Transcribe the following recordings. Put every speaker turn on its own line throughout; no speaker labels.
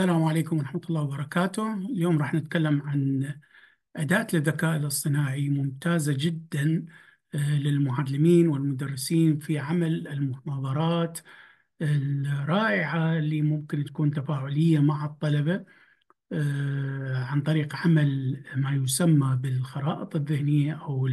السلام عليكم ورحمة الله وبركاته اليوم راح نتكلم عن أداة للذكاء الاصطناعي ممتازة جدا آه، للمعلمين والمدرسين في عمل المحاضرات الرائعة اللي ممكن تكون تفاعلية مع الطلبة آه، عن طريق عمل ما يسمى بالخرائط الذهنية أو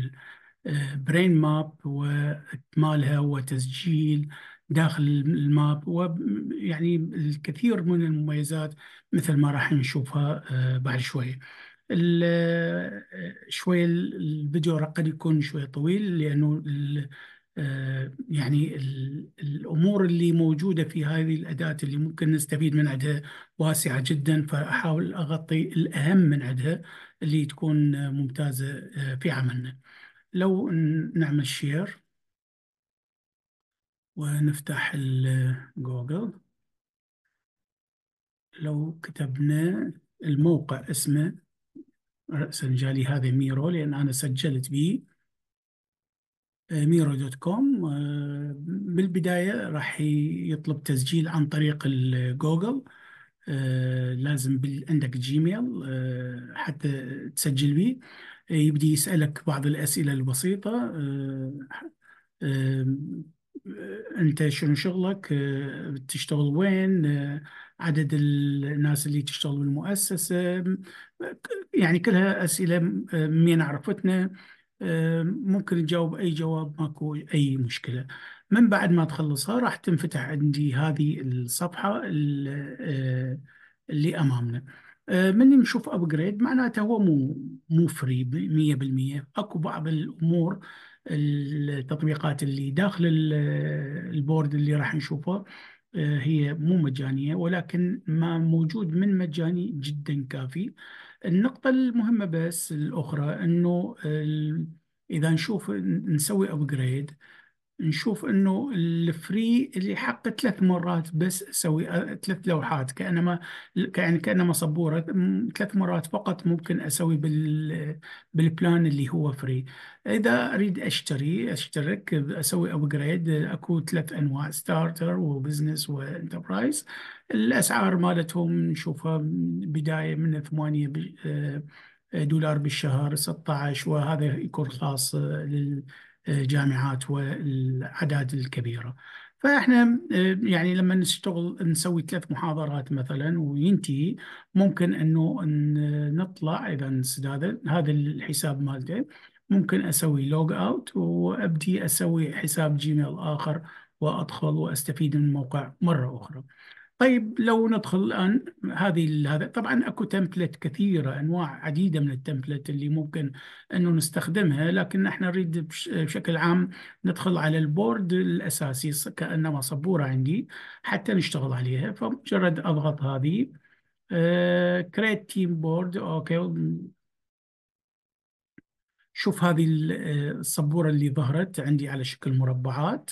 البرين ماب آه، وإكمالها وتسجيل داخل الماب ويعني الكثير من المميزات مثل ما راح نشوفها آه، بعد شوي آه، شوي الفيديو قد يكون شوي طويل لأنه آه، يعني الأمور اللي موجودة في هذه الأداة اللي ممكن نستفيد من عندها واسعة جدا فأحاول أغطي الأهم من عندها اللي تكون ممتازة في عملنا لو نعمل شير ونفتح جوجل لو كتبنا الموقع اسمه رأسا جالي هذا ميرو لأن أنا سجلت به آه، ميرو دوت كوم آه، بالبداية راح يطلب تسجيل عن طريق الجوجل آه، لازم عندك جيميل حتى تسجل به يبدي يسألك بعض الأسئلة البسيطة انت شنو شغلك آه، بتشتغل وين آه، عدد الناس اللي تشتغل بالمؤسسة يعني كلها أسئلة آه، من عرفتنا ممكن نجاوب أي جواب ماكو أي مشكلة من بعد ما تخلصها راح تنفتح عندي هذه الصفحة اللي أمامنا من نشوف أبجريد معناته هو مو مو فري 100% أكو بعض الأمور التطبيقات اللي داخل البورد اللي راح نشوفه آه، هي مو مجانية ولكن ما موجود من مجاني جدا كافي النقطة المهمة بس الأخرى أنه إذا نشوف نسوي أبجريد نشوف انه الفري اللي حقه ثلاث مرات بس اسوي ثلاث لوحات كانما يعني كانما صبوره ثلاث مرات فقط ممكن اسوي بال بالبلان اللي هو فري اذا اريد اشتري اشترك اسوي ابجريد اكو ثلاث انواع ستارتر وبزنس وانتربرايز الاسعار مالتهم نشوفها بدايه من 8 آه، دولار بالشهر 16 وهذا يكون خاص لل الجامعات والاعداد الكبيره فاحنا آه، يعني لما نشتغل نسوي ثلاث محاضرات مثلا وينتهي ممكن انه نطلع اذا هذا هذا الحساب مالته ممكن اسوي لوج اوت وابدي اسوي حساب جيميل اخر وادخل واستفيد من الموقع مره اخرى. طيب لو ندخل الان هذه هذا طبعا اكو تمبلت كثيره انواع عديده من التمبلت اللي ممكن انه نستخدمها لكن احنا نريد بشكل عام ندخل على البورد الاساسي كانما سبوره عندي حتى نشتغل عليها فمجرد اضغط هذه كريت تيم بورد اوكي شوف هذه السبوره آه، اللي ظهرت عندي على شكل مربعات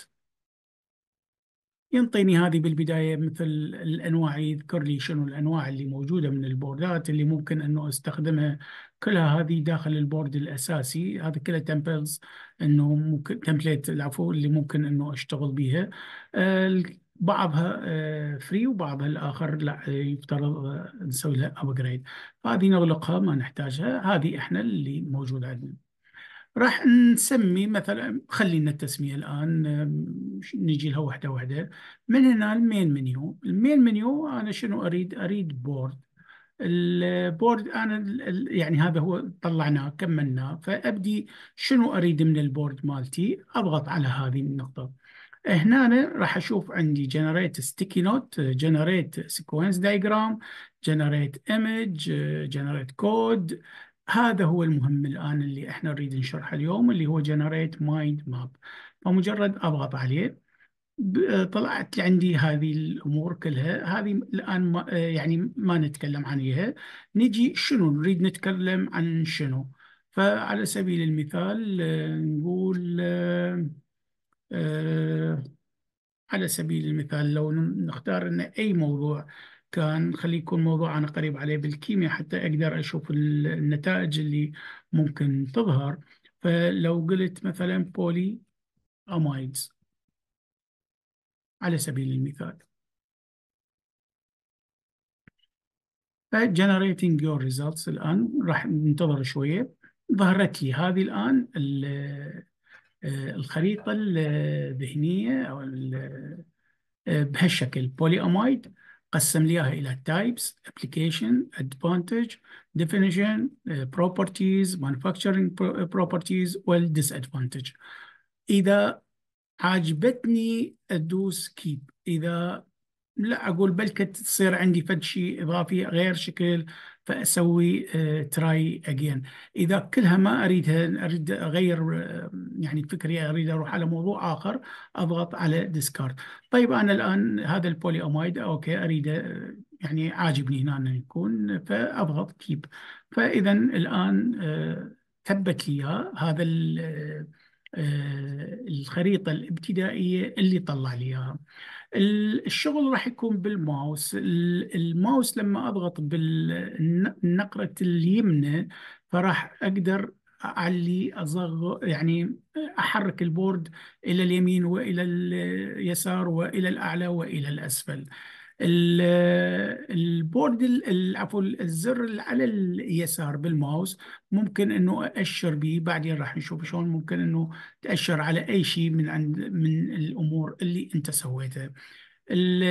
ينطيني هذه بالبدايه مثل الانواع يذكر لي شنو الانواع اللي موجوده من البوردات اللي ممكن انه استخدمها كلها هذه داخل البورد الاساسي هذا كله تمبلز انه ممكن تمبليت العفو اللي ممكن انه اشتغل بيها بعضها فري آه، وبعضها الاخر لا يفترض آه، نسوي لها ابجريد فهذه نغلقها ما نحتاجها هذه احنا اللي موجوده عندنا راح نسمي مثلا خلينا التسمية الآن نجي لها واحدة واحدة من هنا المين منيو المين منيو أنا شنو أريد أريد بورد البورد أنا يعني هذا هو طلعناه كملناه فأبدي شنو أريد من البورد مالتي أضغط على هذه النقطة هنا راح اشوف عندي جنريت ستيكي نوت جنريت سيكونس دايجرام جنريت ايمج جنريت كود هذا هو المهم الآن اللي احنا نريد نشرحه اليوم اللي هو جنريت مايند ماب فمجرد أضغط عليه طلعت عندي هذه الامور كلها هذه الان ما يعني ما نتكلم عنها نجي شنو نريد نتكلم عن شنو فعلى سبيل المثال نقول آه، على سبيل المثال لو نختار ان اي موضوع كان خلي يكون موضوع أنا قريب عليه بالكيمياء حتى أقدر أشوف النتائج اللي ممكن تظهر فلو قلت مثلا بولي أمايدز على سبيل المثال فجنريتنج يور ريزالتس الآن راح ننتظر شوية ظهرت لي هذه الآن آه، الخريطة الذهنية أو آه، بهالشكل بولي أمايد قسم ليها الى types application advantage definition properties manufacturing properties well disadvantage اذا عجبتني ادوس keep اذا لا اقول بل تصير عندي فد شيء اضافي غير شكل فاسوي تراي آه، اجين اذا كلها ما اريدها اريد اغير آه، يعني فكري اريد اروح على موضوع اخر اضغط على ديسكارد طيب انا الان هذا البولي اومايد اوكي اريد آه، يعني عاجبني هنا أن يكون فاضغط كيب فاذا الان ثبت لي هذا آه، الخريطة الابتدائية اللي طلع لي اياها الشغل راح يكون بالماوس الماوس لما أضغط بالنقرة اليمنى فراح أقدر أعلي أصغ يعني أحرك البورد إلى اليمين وإلى اليسار وإلى الأعلى وإلى الأسفل البورد عفوا الزر اللي على اليسار بالماوس ممكن انه ااشر به بعدين راح نشوف شلون ممكن انه تاشر على اي شيء من عند من الامور اللي انت سويتها ال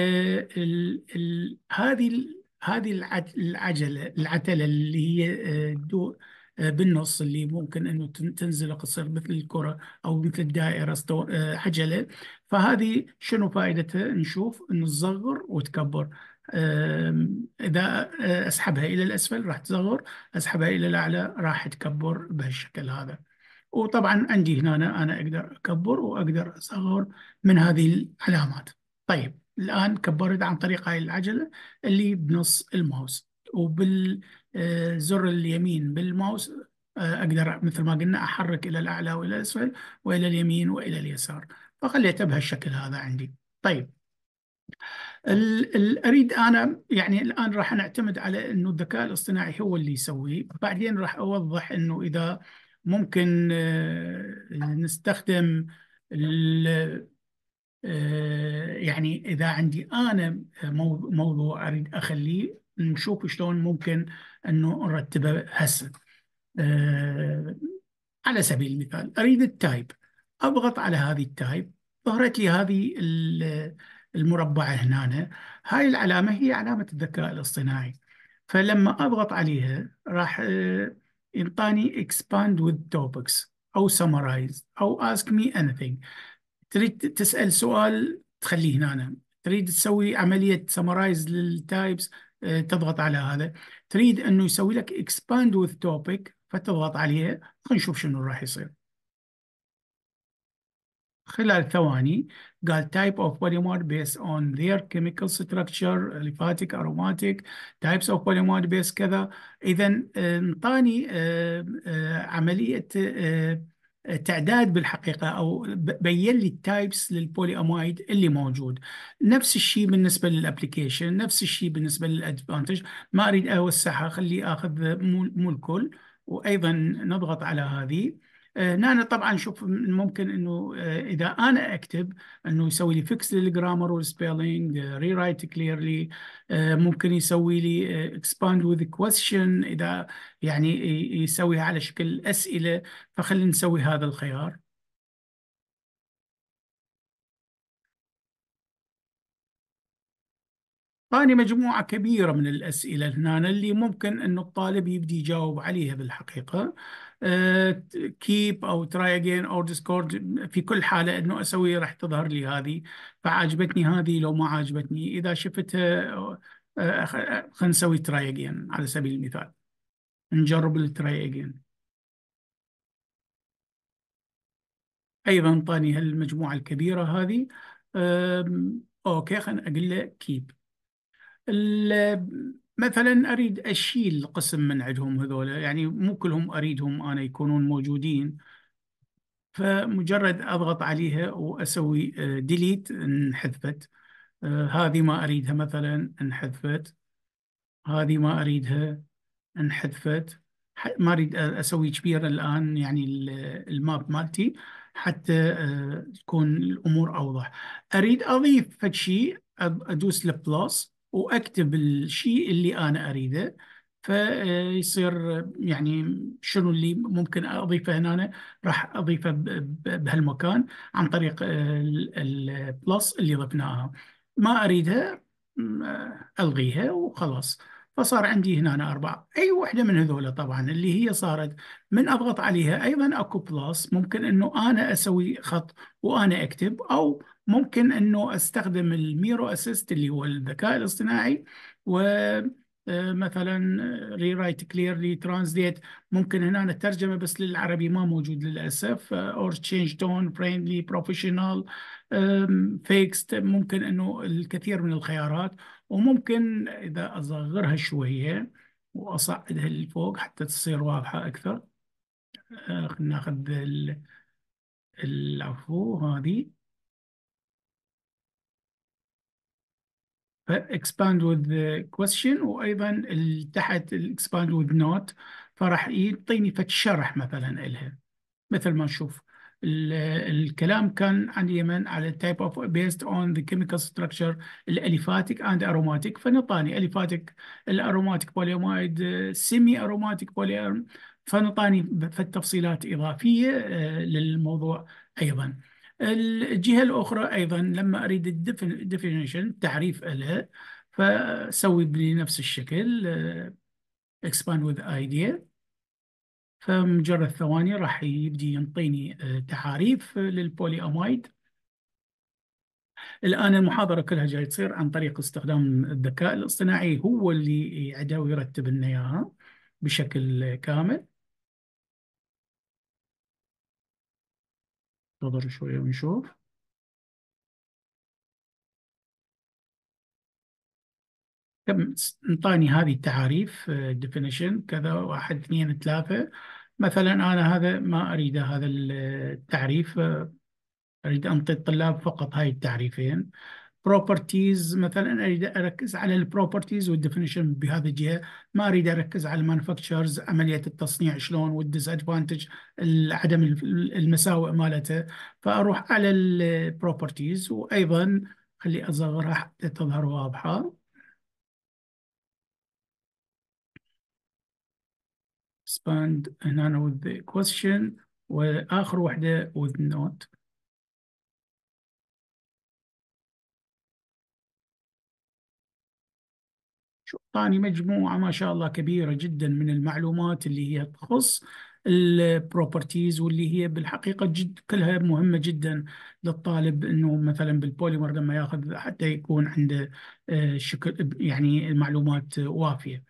ال هذه هذه العجله العتله اللي هي آه، دو بالنص اللي ممكن أنه تنزلق تصير مثل الكرة أو مثل الدائرة آه، حجلة فهذه شنو فائدتها نشوف أنه تصغر وتكبر إذا آه، أسحبها إلى الأسفل راح تصغر أسحبها إلى الأعلى راح تكبر بهالشكل هذا وطبعا عندي هنا أنا أقدر أكبر وأقدر أصغر من هذه العلامات طيب الآن كبرت عن طريق هاي العجلة اللي بنص الماوس وبال آه، زر اليمين بالماوس آه، اقدر مثل ما قلنا احرك الى الاعلى والى الاسفل والى اليمين والى اليسار فخليته بهالشكل هذا عندي طيب اريد انا يعني الان راح نعتمد على انه الذكاء الاصطناعي هو اللي يسويه بعدين راح اوضح انه اذا ممكن آه، نستخدم يعني اذا عندي انا موضوع اريد اخليه نشوف شلون ممكن انه نرتبها هسه أه على سبيل المثال اريد التايب اضغط على هذه التايب ظهرت لي هذه المربعه هنا هاي العلامه هي علامه الذكاء الاصطناعي فلما اضغط عليها راح انطاني آه، expand with topics او summarize او ask me anything تريد تسال سؤال تخليه هنا تريد تسوي عمليه summarize للتايبس تضغط على هذا تريد انه يسوي لك expand with topic فتضغط عليها خلينا نشوف شنو راح يصير خلال ثواني قال type of polymer based on their chemical structure lymphatic aromatic types of polymer based كذا اذا انطاني عمليه تعداد بالحقيقة أو بين لي التايبس للبولي أمايد اللي موجود نفس الشيء بالنسبة للابلكيشن نفس الشيء بالنسبة للأدفانتج ما أريد أوسعها خلي أخذ مو الكل وأيضا نضغط على هذه هنا آه، طبعا شوف ممكن انه آه، اذا انا اكتب انه يسوي لي فيكس للجرامر والسبيلينج ري رايت كليرلي ممكن يسوي لي اكسباند وذ كويشن اذا يعني يسويها على شكل اسئله فخلينا نسوي هذا الخيار أعطاني مجموعة كبيرة من الأسئلة هنا اللي ممكن أن الطالب يبدي يجاوب عليها بالحقيقة كيب آه، أو تراي أجين أو ديسكورد في كل حالة أنه أسوي راح تظهر لي هذه فعجبتني هذه لو ما عجبتني إذا شفتها آه، آه، خلينا نسوي تراي أجين على سبيل المثال نجرب التراي أجين أيضا أعطاني هالمجموعة الكبيرة هذه أوكي خلينا أقول له كيب مثلا اريد اشيل قسم من عندهم هذول يعني مو كلهم اريدهم انا يكونون موجودين فمجرد اضغط عليها واسوي ديليت آه، انحذفت آه، هذه ما اريدها مثلا انحذفت هذه ما اريدها انحذفت ما اريد آه، اسوي كبير الان يعني الماب مالتي حتى تكون الامور اوضح اريد اضيف فد شيء ادوس البلس واكتب الشيء اللي انا اريده فيصير يعني شنو اللي ممكن اضيفه هنا راح اضيفه بهالمكان عن طريق البلس اللي ضفناها ما اريدها الغيها وخلاص فصار عندي هنا أربعة أي وحدة من هذول طبعا اللي هي صارت من أضغط عليها أيضا أكو بلس ممكن أنه أنا أسوي خط وأنا أكتب أو ممكن انه استخدم الميرو اسيست اللي هو الذكاء الاصطناعي و آه، مثلا ري رايت كليرلي ترانزليت ممكن هنا الترجمه بس للعربي ما موجود للاسف اور تشينج تون فريندلي بروفيشنال فيكست ممكن انه الكثير من الخيارات وممكن اذا اصغرها شويه واصعدها لفوق حتى تصير واضحه اكثر آه، خلينا ناخذ العفو هذه expand with question وايضا تحت expand with not فراح يعطيني فد شرح مثلا الها مثل ما نشوف الكلام كان عن اليمن على تايب اوف بيست اون ذا كيميكال ستراكشر الاليفاتيك اند اروماتيك فنطاني اليفاتيك الاروماتيك بوليمايد سيمي اروماتيك بوليمايد فنطاني فد تفصيلات اضافيه آه، للموضوع ايضا الجهة الأخرى أيضا لما أريد الديفينيشن تعريف لها فسوي بنفس الشكل آه، expand with idea فمجرد ثواني راح يبدي ينطيني آه، تعاريف آه، للبولي أمايد الآن المحاضرة كلها جاي تصير عن طريق استخدام الذكاء الاصطناعي هو اللي يعدها ويرتب لنا إياها بشكل كامل
ننتظر شوية ونشوف
انطاني هذه التعاريف آه، definition كذا واحد اثنين ثلاثة مثلا أنا هذا ما أريد هذا التعريف آه، أريد أنطي الطلاب فقط هاي التعريفين بروبرتيز مثلا اريد اركز على البروبرتيز والديفينيشن بهذه الجهه ما اريد اركز على المانفكتشرز عمليه التصنيع شلون ادفانتج عدم المساوئ مالته فاروح على البروبرتيز وايضا خلي اصغرها حتى تظهر واضحه expand هنا with the question واخر وحده with note أعطاني مجموعة ما شاء الله كبيرة جدا من المعلومات اللي هي تخص البروبرتيز واللي هي بالحقيقة جد كلها مهمة جدا للطالب أنه مثلا بالبوليمر لما يأخذ حتى يكون عنده آه، شكل يعني المعلومات وافية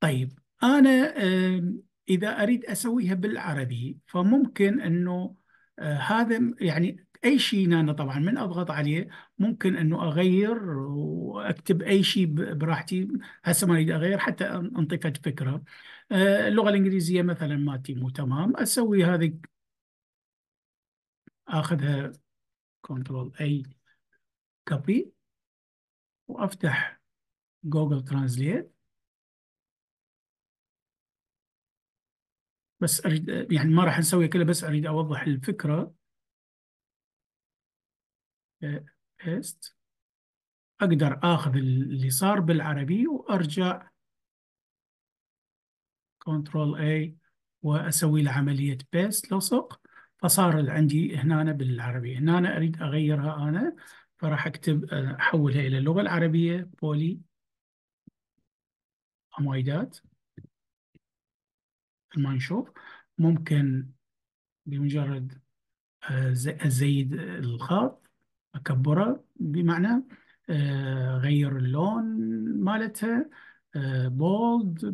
طيب أنا آه، إذا أريد أسويها بالعربي فممكن أنه آه، هذا يعني اي شيء انا طبعا من اضغط عليه ممكن انه اغير واكتب اي شيء براحتي هسه ما اريد اغير حتى انطي فكره آه، اللغه الانجليزيه مثلا مالتي مو تمام اسوي هذه اخذها كنترول اي كوبي
وافتح جوجل ترانزليت بس اريد يعني ما راح نسوي كله بس اريد اوضح الفكره بيست أقدر آخذ
اللي صار بالعربي وأرجع كنترول A وأسوي له عملية بيست لصق فصار عندي هنا بالعربي هنا أنا أريد أغيرها أنا فراح أكتب أحولها إلى اللغة العربية بولي أمايدات ما نشوف ممكن بمجرد آه، أزيد الخط أكبرها بمعنى آه، غير اللون مالتها بولد آه،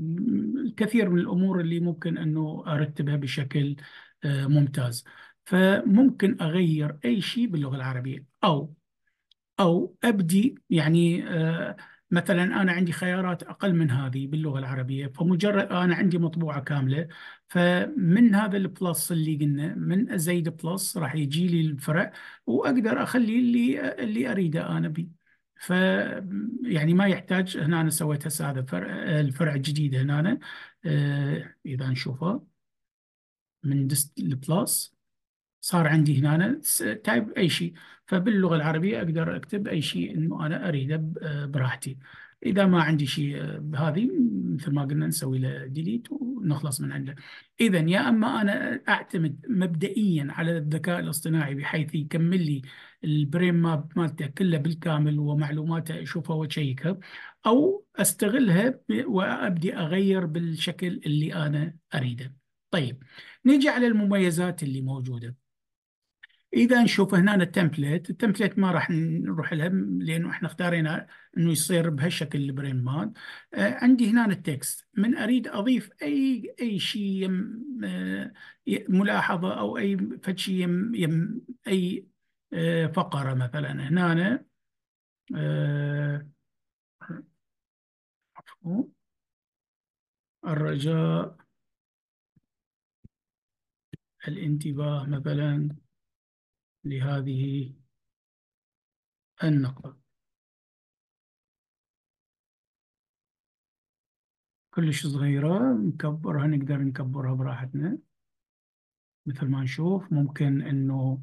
الكثير من الأمور اللي ممكن أنه أرتبها بشكل آه، ممتاز فممكن أغير أي شيء باللغة العربية أو أو أبدي يعني مثلا انا عندي خيارات اقل من هذه باللغه العربيه فمجرد انا عندي مطبوعه كامله فمن هذا البلس اللي قلنا من زيد بلس راح يجي لي الفرع واقدر اخلي اللي اللي اريده انا بي ف يعني ما يحتاج هنا انا سويت هسه هذا الفرع الفرع الجديد هنا أنا. آه، اذا نشوفه من دست البلس صار عندي هنا تايب اي شيء فباللغه العربيه اقدر اكتب اي شيء انه انا اريده براحتي اذا ما عندي شيء بهذه آه، مثل ما قلنا نسوي له ديليت ونخلص من عنده اذا يا اما انا اعتمد مبدئيا على الذكاء الاصطناعي بحيث يكمل لي البرين ماب مالته كله بالكامل ومعلوماته اشوفها واشيكها او استغلها وابدي اغير بالشكل اللي انا اريده طيب نيجي على المميزات اللي موجوده اذا نشوف هنا التمبلت التمبلت ما راح نروح لها لانه احنا اختارينا انه يصير بهالشكل البرين مود آه عندي هنا التكست من اريد اضيف اي اي شيء يم آه، ملاحظه او اي فد شيء يم, يم اي آه فقره مثلا هنا آه الرجاء
الانتباه مثلا لهذه النقطة
كلش صغيرة نكبرها نقدر نكبرها براحتنا مثل ما نشوف ممكن انه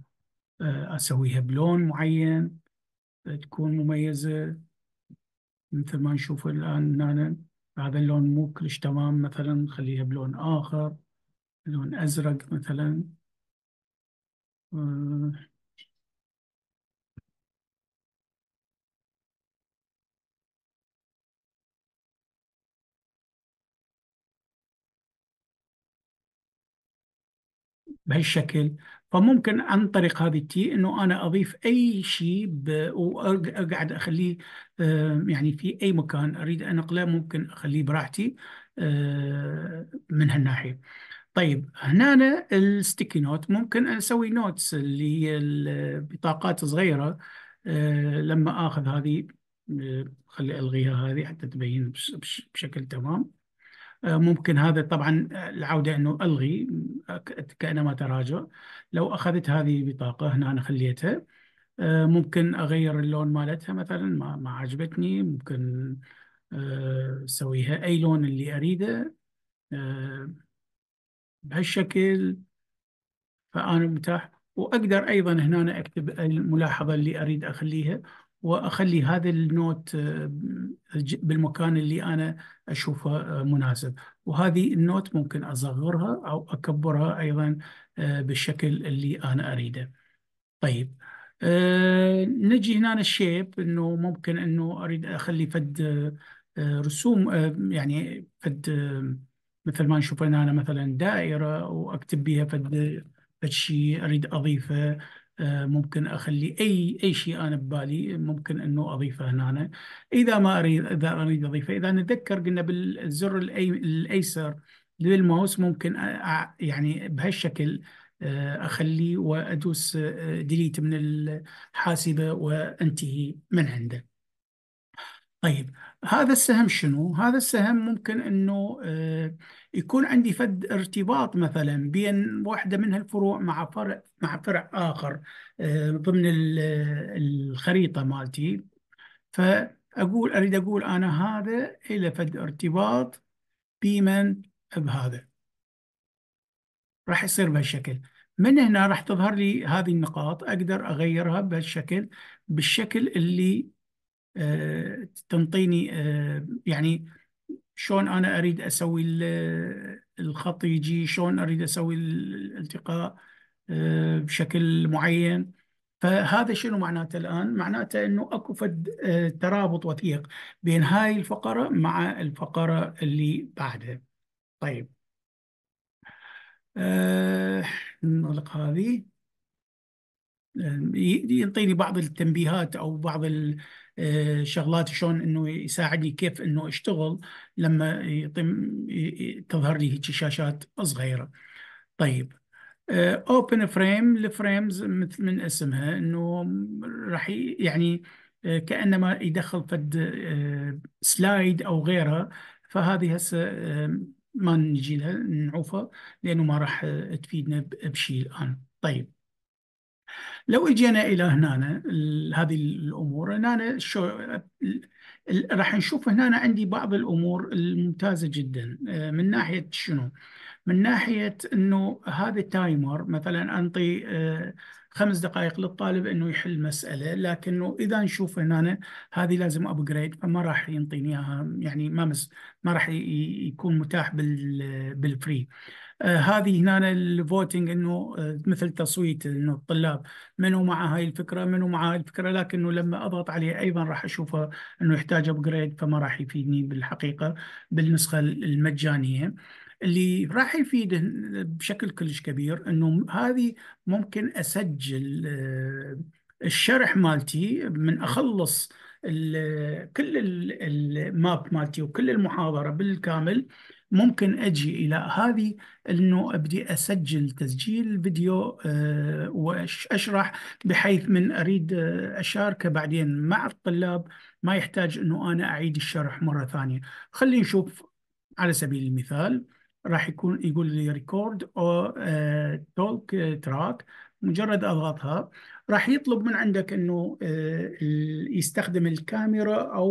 آه، اسويها بلون معين آه، تكون مميزة مثل ما نشوف الان هنا هذا اللون مو كلش تمام مثلا نخليها بلون اخر لون ازرق مثلا آه، بهالشكل فممكن عن طريق هذه التي انه انا اضيف اي شيء ب... واقعد اخليه يعني في اي مكان اريد انقله ممكن اخليه براحتي من هالناحيه. طيب هنا الستيكي نوت ممكن اسوي نوتس اللي هي البطاقات صغيره لما اخذ هذه خلي الغيها هذه حتى تبين بشكل تمام آه، ممكن هذا طبعا آه، العودة أنه ألغي آه، كأنما تراجع لو أخذت هذه بطاقة هنا أنا خليتها ممكن أغير اللون مالتها مثلا ما, ما عجبتني ممكن أسويها أي لون اللي أريده بهالشكل فأنا متاح وأقدر أيضا هنا أكتب الملاحظة اللي أريد أخليها واخلي هذا النوت آه، بالمكان اللي انا اشوفه آه، مناسب وهذه النوت ممكن اصغرها او اكبرها ايضا آه، بالشكل اللي انا اريده طيب نجي هنا الشيب انه ممكن انه اريد اخلي فد رسوم يعني فد مثل ما نشوف هنا مثلا دائره واكتب بها فد شيء اريد اضيفه آه، ممكن اخلي اي اي شيء انا ببالي ممكن انه اضيفه هنا أنا. اذا ما اريد اذا اريد اضيفه اذا نتذكر قلنا بالزر الايسر للماوس ممكن يعني بهالشكل آه، اخليه وادوس ديليت آه، من الحاسبه وانتهي من عنده. طيب هذا السهم شنو؟ هذا السهم ممكن انه يكون عندي فد ارتباط مثلا بين واحدة من هالفروع مع فرع مع فرع آخر آه، ضمن الخريطة مالتي فأقول أريد أقول أنا هذا إلى فد ارتباط بمن بهذا راح يصير بهالشكل من هنا راح تظهر لي هذه النقاط أقدر أغيرها بهالشكل بالشكل اللي آه، تنطيني آه، يعني شلون انا اريد اسوي الخط يجي شلون اريد اسوي الالتقاء آه، بشكل معين فهذا شنو معناته الان معناته انه اكو فد آه، ترابط وثيق بين هاي الفقره مع الفقره اللي بعدها طيب أه نغلق هذه آه، يعطيني بعض التنبيهات او بعض ال شغلات شلون انه يساعدني كيف انه اشتغل لما تظهر لي هيك شاشات صغيره طيب اوبن فريم الفريمز مثل من اسمها انه راح يعني آه، كانما يدخل فد سلايد آه، او غيرها فهذه هسه آه، ما نجي لها نعوفها لانه ما راح تفيدنا بشيء الان طيب لو اجينا الى هنا هذه الامور هنا شو راح نشوف هنا عندي بعض الامور الممتازه جدا من ناحيه شنو؟ من ناحيه انه هذا التايمر مثلا انطي خمس دقائق للطالب انه يحل مساله لكنه اذا نشوف هنا هذه لازم ابجريد فما راح ينطيني اياها يعني ما مس ما راح يكون متاح بال بالفري آه هذه هنا الفوتنج انه آه مثل تصويت انه الطلاب منو مع هاي الفكره منو مع هاي الفكره لكنه لما اضغط عليه ايضا راح اشوفه انه يحتاج ابجريد فما راح يفيدني بالحقيقه بالنسخه المجانيه اللي راح يفيد بشكل كلش كبير انه هذه ممكن اسجل آه، الشرح مالتي من اخلص كل الماب مالتي وكل المحاضره بالكامل ممكن اجي الى هذه انه ابدي اسجل تسجيل فيديو آه، واشرح بحيث من اريد آه، اشاركه بعدين مع الطلاب ما يحتاج انه انا اعيد الشرح مره ثانيه خلينا نشوف على سبيل المثال راح يكون يقول لي ريكورد او توك تراك مجرد اضغطها راح يطلب من عندك انه uh, يستخدم الكاميرا او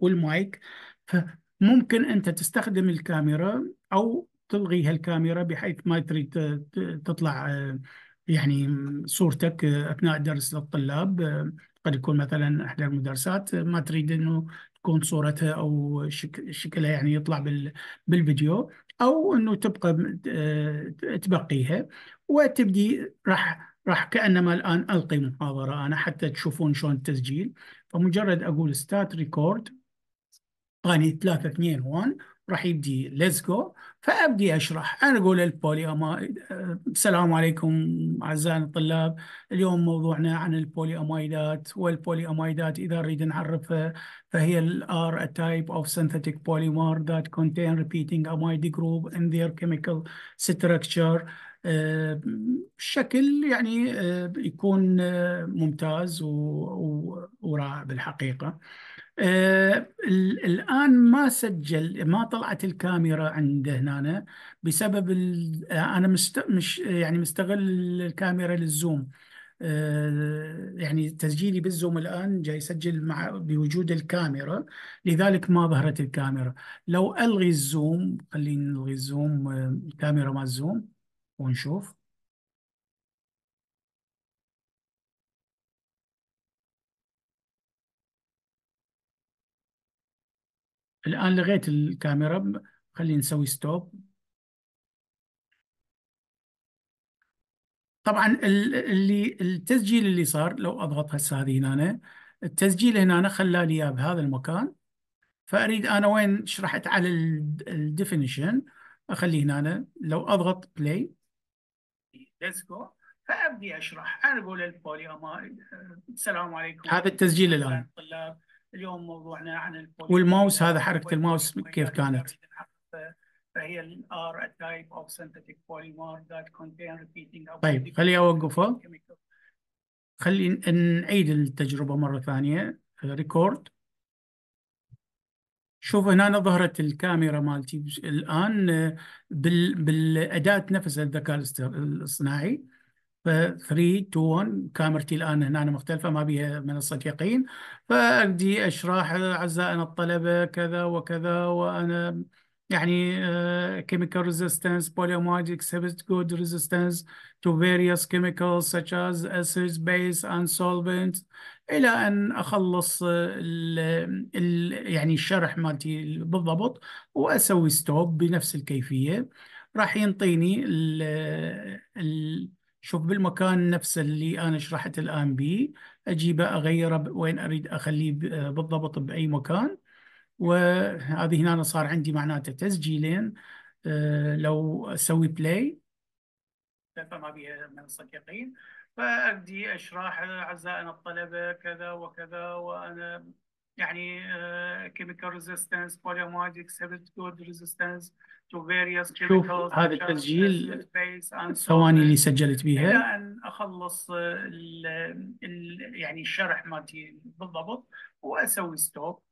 والمايك فممكن انت تستخدم الكاميرا او تلغي هالكاميرا بحيث ما تريد تطلع uh, يعني صورتك uh, اثناء درس للطلاب قد يكون مثلا احدى المدرسات ما تريد انه تكون صورتها او شك شكلها يعني يطلع بال بالفيديو او انه تبقى آه، تبقيها وتبدي راح راح كانما الان القي محاضره انا حتى تشوفون شلون التسجيل فمجرد اقول ستارت ريكورد اني 3 2 1 راح يبدي ليتس جو فابدي اشرح انا اقول البولي السلام عليكم اعزائي الطلاب اليوم موضوعنا عن البولي امايدات والبولي امايدات اذا نريد نعرفها فهي الار تايب اوف of بوليمر polymer that contain repeating amide group in their chemical structure يعني يكون ممتاز ورائع بالحقيقه آه الان ما سجل ما طلعت الكاميرا عنده هنا بسبب آه، انا مست مش يعني مستغل الكاميرا للزوم آه يعني تسجيلي بالزوم الان جاي يسجل مع بوجود الكاميرا لذلك ما ظهرت الكاميرا لو الغي الزوم خلينا نلغي الزوم آه، الكاميرا مال الزوم ونشوف
الآن لغيت الكاميرا خلينا نسوي ستوب
طبعا اللي التسجيل اللي صار لو اضغط هسه هذه هنا التسجيل هنا خلى لي اياه بهذا المكان فاريد انا وين شرحت على الديفينيشن اخليه هنا لو اضغط بلاي ليتس جو فابدي اشرح انا اقول البولي السلام عليكم هذا التسجيل الان اليوم موضوعنا عن والماوس هذا حركه الماوس كيف كانت؟ فهي الار تايب اوف سنتيك بوليمر ذات كونتين ريبيتنج طيب خلي اوقفه خلي نعيد التجربه مره ثانيه ريكورد شوف هنا ظهرت الكاميرا مالتي الان بالاداه نفسها الذكاء الاصطناعي ف 3 2 1 كاميرتي الان هنا أنا مختلفه ما بيها منصه يقين فابدي اشرح اعزائنا الطلبه كذا وكذا وانا يعني كيميكال ريزيستنس بوليومايدك سبست جود ريزيستنس تو فيريوس كيميكالز such as acids, بيس and سولفنت إلى أن أخلص الـ الـ يعني الشرح مالتي بالضبط وأسوي ستوب بنفس الكيفية راح ينطيني ال ال شوف بالمكان نفسه اللي انا شرحت الان به اجيبه اغيره وين اريد اخليه بالضبط باي مكان وهذه هنا صار عندي معناته تسجيلين آه، لو اسوي بلاي فما بيها من الصديقين فابدي اشرح اعزائنا الطلبه كذا وكذا وانا يعني كيميكال ريزيستنس بوليوماجيك سبت جود ريزيستنس شوف هذا التسجيل الثواني اللي سجلت بها إلى أن أخلص الـ الـ يعني الشرح مالتي بالضبط وأسوي ستوب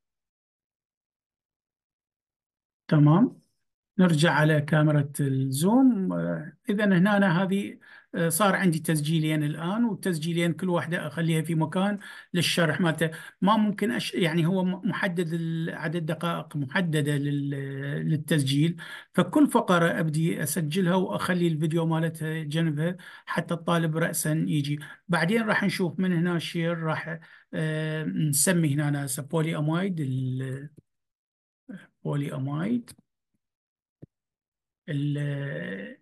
تمام نرجع على كاميرا الزوم آه، اذا هنا أنا هذه آه، صار عندي تسجيلين الان والتسجيلين كل واحده اخليها في مكان للشرح مالته ما ممكن أش... يعني هو محدد عدد دقائق محدده لل... للتسجيل فكل فقره ابدي اسجلها واخلي الفيديو مالتها جنبها حتى الطالب راسا يجي بعدين راح نشوف من هنا شير راح آه، نسمي هنا سبولي امايد ال... بولي امايد ال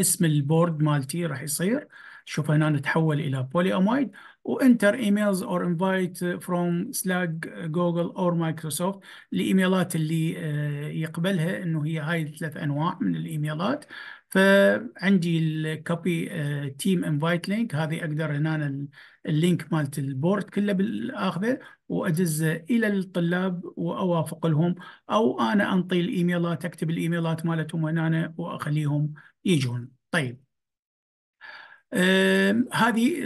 اسم البورد مالتي راح يصير شوف هنا نتحول الى بولي امايد وانتر ايميلز اور انفايت فروم سلاك جوجل اور مايكروسوفت الايميلات اللي آه، يقبلها انه هي هاي الثلاث انواع من الايميلات فعندي الكوبي تيم انفايت لينك هذه اقدر هنا اللينك مالت البورد كله بالاخذه وادزه الى الطلاب واوافق لهم او انا انطي الايميلات اكتب الايميلات مالتهم هنا واخليهم يجون طيب هذه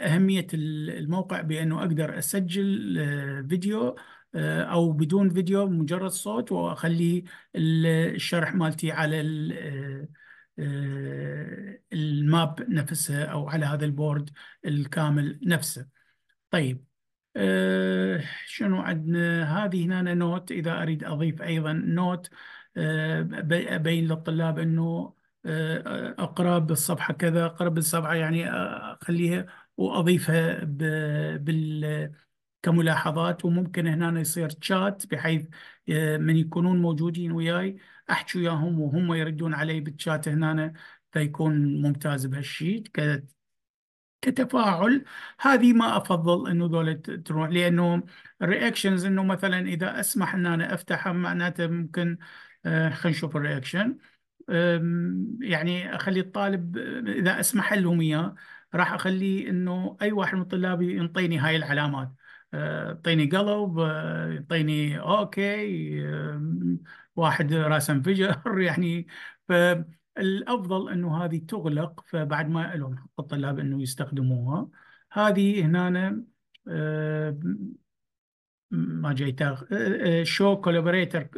أهمية الموقع بأنه أقدر أسجل آه، فيديو آه، أو بدون فيديو مجرد صوت وأخلي الشرح مالتي على آه، آه، الماب نفسها او على هذا البورد الكامل نفسه طيب أه شنو عندنا هذه هنا نوت اذا اريد اضيف ايضا نوت أه ابين للطلاب انه أه اقرا بالصفحه كذا اقرا بالصفحه يعني اخليها واضيفها بال كملاحظات وممكن هنا يصير تشات بحيث آه، من يكونون موجودين وياي احكي وياهم وهم يردون علي بالشات هنا فيكون ممتاز بهالشيء كتفاعل هذه ما افضل انه ذول تروح لانه الرياكشنز انه مثلا اذا اسمح ان انا افتحها معناته ممكن آه، خلينا نشوف الرياكشن يعني اخلي الطالب اذا اسمح لهم اياه راح اخليه انه اي واحد من طلابي ينطيني هاي العلامات آه، يعطيني قلب آه، يعطيني اوكي واحد راسه انفجر يعني فالافضل انه هذه تغلق فبعد ما لهم حق الطلاب انه يستخدموها هذه هنا آه، ما جيتها شو كولابريتر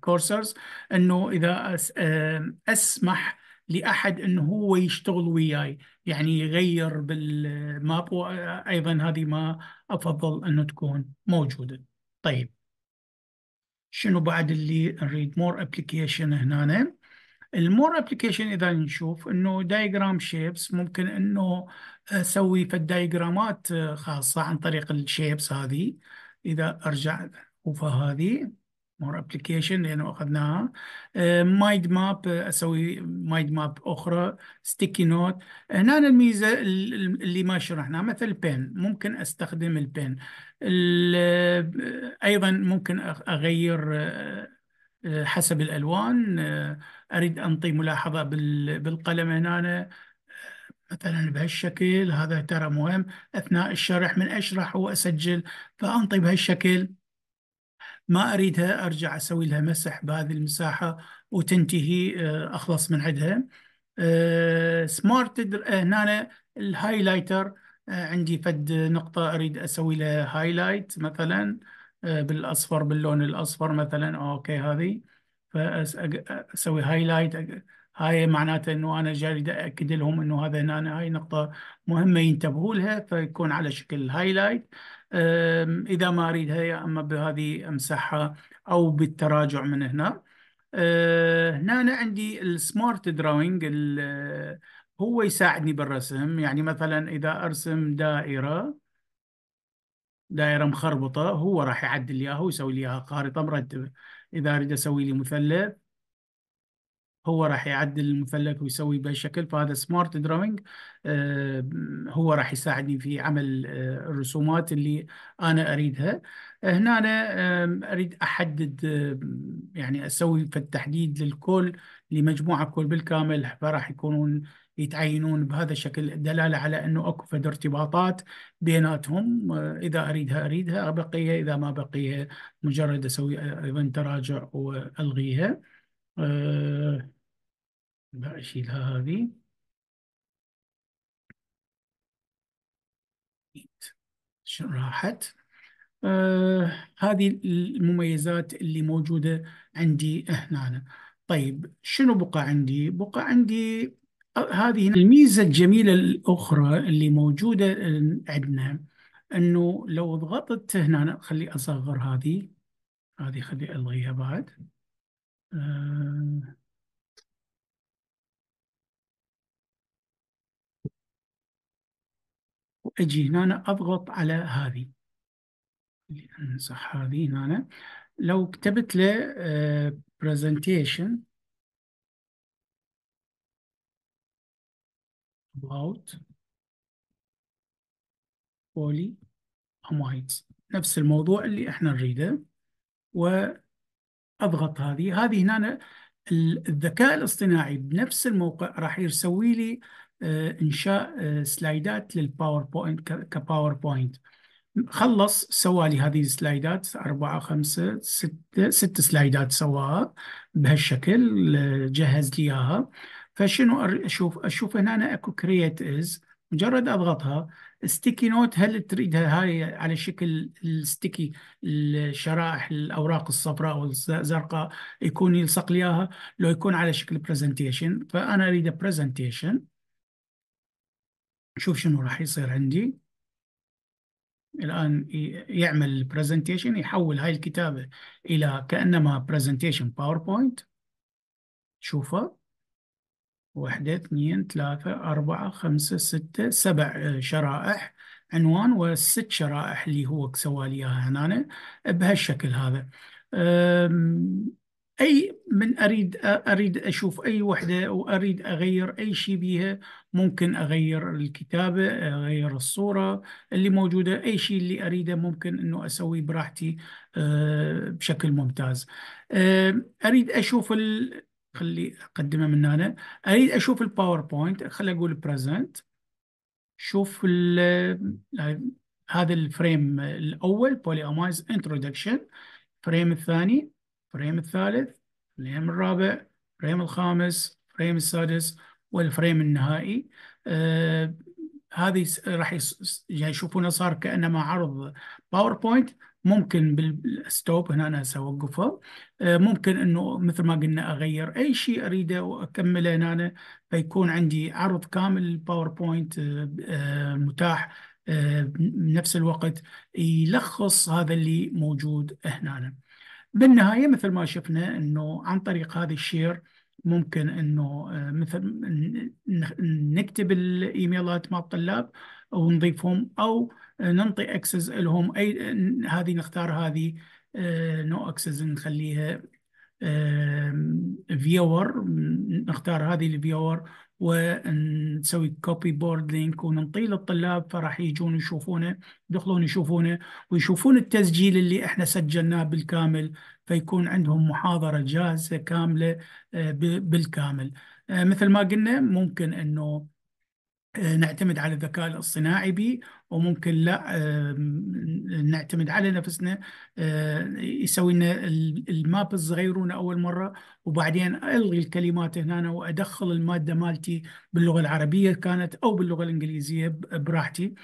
كورسرز انه اذا آه، اسمح لاحد انه هو يشتغل وياي يعني يغير بالماب وايضا هذه ما افضل انه تكون موجوده طيب شنو بعد اللي نريد مور ابلكيشن هنا المور ابلكيشن اذا نشوف انه دايجرام شيبس ممكن انه اسوي في الدايجرامات خاصه عن طريق الشيبس هذه اذا ارجع هذه مور ابلكيشن لانه اخذناها مايند آه، ماب آه، اسوي مايند ماب اخرى ستيكي نوت هنا الميزه اللي ما شرحناها مثل البن ممكن استخدم البن آه، ايضا ممكن اغير حسب الالوان اريد انطي ملاحظه بالقلم هنا مثلا بهالشكل هذا ترى مهم اثناء الشرح من اشرح واسجل فانطي بهالشكل ما اريدها ارجع اسوي لها مسح بهذه المساحه وتنتهي آه، اخلص من عندها سمارت آه، آه، هنا الهايلايتر عندي فد نقطه اريد اسوي لها هايلايت مثلا بالاصفر باللون الاصفر مثلا اوكي هذه فاسوي هايلايت هاي معناته انه انا جاي اكد لهم انه هذا هنا هاي نقطه مهمه ينتبهوا لها فيكون على شكل هايلايت اذا ما اريدها يا اما بهذه امسحها او بالتراجع من هنا أه، هنا أنا عندي السمارت دراوينج هو يساعدني بالرسم يعني مثلا اذا ارسم دائره دائره مخربطه هو راح يعدل لي اياها ويسوي لي اياها خارطه مرتبه اذا اريد اسوي لي مثلث هو راح يعدل المثلث ويسوي بهالشكل فهذا سمارت آه، دروينج هو راح يساعدني في عمل آه، الرسومات اللي انا اريدها هنا أنا آه، اريد احدد يعني اسوي في التحديد للكل لمجموعه كل بالكامل فراح يكونون يتعينون بهذا الشكل دلاله على انه اكو فد ارتباطات بيناتهم اذا اريدها اريدها بقيه اذا ما بقيها مجرد اسوي ايضا تراجع والغيها بقى أشيلها هذه شن راحت آه هذه المميزات اللي موجودة عندي هنا طيب شنو بقى عندي؟ بقى عندي آه، هذه الميزة الجميلة الأخرى اللي موجودة عندنا أنه لو ضغطت هنا خلي أصغر هذه هذه خلي ألغيها بعد آه واجي هنا اضغط على هذه اللي امسح هذه هنا لو كتبت له آه، presentation about polyamides نفس الموضوع اللي احنا نريده واضغط هذه هذه هنا الذكاء الاصطناعي بنفس الموقع راح يسوي لي انشاء آه، سلايدات للباوربوينت كباوربوينت خلص سوى لي هذه السلايدات أربعة خمسة ستة ست سلايدات سواها بهالشكل جهز لي إياها فشنو أشوف أشوف هنا أنا أكو كرييت إز مجرد أضغطها ستيكي نوت هل تريدها هاي على شكل الستيكي الشرائح الأوراق الصفراء والزرقاء يكون يلصق لي إياها لو يكون على شكل برزنتيشن فأنا أريد برزنتيشن شوف شنو راح يصير عندي الآن يعمل البرزنتيشن يحول هاي الكتابة إلى كأنما برزنتيشن باوربوينت شوفه واحدة اثنين ثلاثة أربعة خمسة ستة سبع آه، شرائح عنوان وست شرائح اللي هو سوالي اياها هنا بهالشكل هذا اي من اريد اريد اشوف اي وحده واريد اغير اي شيء بيها ممكن اغير الكتابه اغير الصوره اللي موجوده اي شيء اللي اريده ممكن انه اسويه براحتي آه، بشكل ممتاز آه، اريد اشوف ال... خلي اقدمه من هنا اريد اشوف الباوربوينت خلي اقول بريزنت شوف ال... هذا الفريم الاول بولي امايز انترودكشن الفريم الثاني الفريم الثالث الفريم الرابع الفريم الخامس الفريم السادس والفريم النهائي آه هذه راح يعني يشوفونها صار كانما عرض باوربوينت ممكن بالستوب هنا انا هسه آه ممكن انه مثل ما قلنا اغير اي شيء اريده واكمله هنا فيكون عندي عرض كامل آه،, آه متاح آه، بنفس الوقت يلخص هذا اللي موجود هنا بالنهايه مثل ما شفنا انه عن طريق هذه الشير ممكن انه آه، مثل نكتب الايميلات مال الطلاب ونضيفهم او ننطي اكسس لهم اي هذه نختار هذه آه، نو اكسس نخليها فيور نختار هذه الفيور ونسوي كوبي بورد لينك وننطيه للطلاب فراح يجون يشوفونه يدخلون يشوفونه ويشوفون التسجيل اللي احنا سجلناه بالكامل فيكون عندهم محاضرة جاهزة كاملة آه، بالكامل آه، مثل ما قلنا ممكن انه آه، نعتمد على الذكاء الاصطناعي به وممكن لا آه، نعتمد على نفسنا آه، يسوي لنا الماب الصغيرون اول مره وبعدين الغي الكلمات هنا وادخل الماده مالتي باللغه العربيه كانت او باللغه الانجليزيه براحتي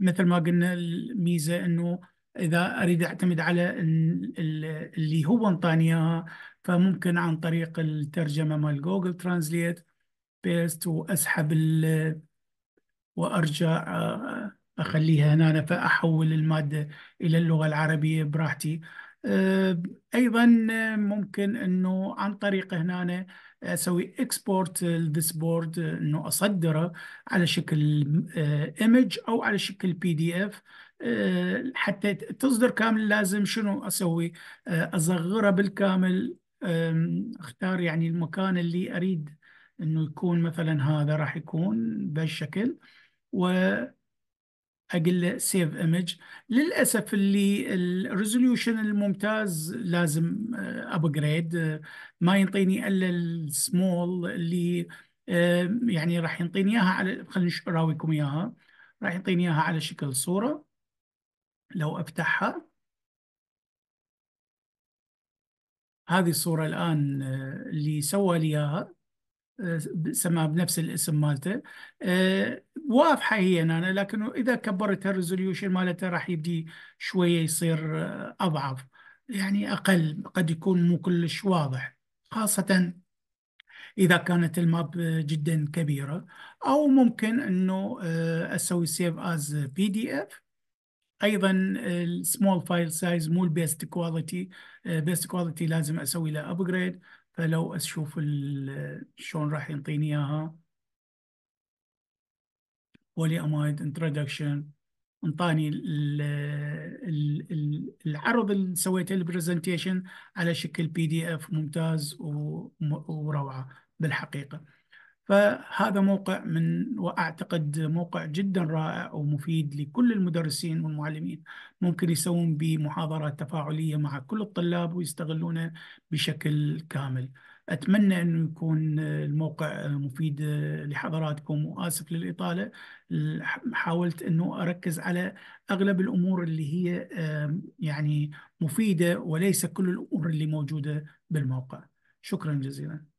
مثل ما قلنا الميزه انه اذا اريد اعتمد على اللي هو انطاني فممكن عن طريق الترجمه مال جوجل ترانزليت بيست واسحب ال وارجع آه، اخليها هنا فاحول الماده الى اللغه العربيه براحتي آه، ايضا آه، ممكن انه عن طريق هنا اسوي اكسبورت لذيس بورد انه اصدره على شكل ايمج او على شكل بي دي اف حتى تصدر كامل لازم شنو اسوي اصغره بالكامل اختار يعني المكان اللي اريد انه يكون مثلا هذا راح يكون بهالشكل و اقول له سيف ايمج للاسف اللي الريزوليوشن الممتاز لازم ابجريد آه، ما ينطيني الا السمول اللي آه، يعني راح ينطيني اياها على خليني اراويكم اياها راح يعطيني اياها على شكل صوره لو افتحها هذه الصوره الان آه، اللي سوى لي اياها سماها بنفس الاسم مالته آه، واضحه هي هنا لكن اذا كبرت الريزوليوشن مالته راح يبدي شويه يصير آه، اضعف يعني اقل قد يكون مو كلش واضح خاصه اذا كانت الماب آه، جدا كبيره او ممكن انه اسوي سيف از بي دي اف ايضا السمول فايل سايز مو البيست كواليتي بيست كواليتي لازم اسوي له ابجريد فلو اشوف شلون راح ينطيني اياها بولي امايد انطاني العرض اللي سويته البرزنتيشن على شكل بي دي اف ممتاز وروعه بالحقيقه فهذا موقع من واعتقد موقع جدا رائع ومفيد لكل المدرسين والمعلمين ممكن يسوون به محاضرات تفاعليه مع كل الطلاب ويستغلونه بشكل كامل. اتمنى انه يكون الموقع مفيد لحضراتكم واسف للاطاله حاولت انه اركز على اغلب الامور اللي هي يعني مفيده وليس كل الامور اللي موجوده بالموقع.
شكرا جزيلا.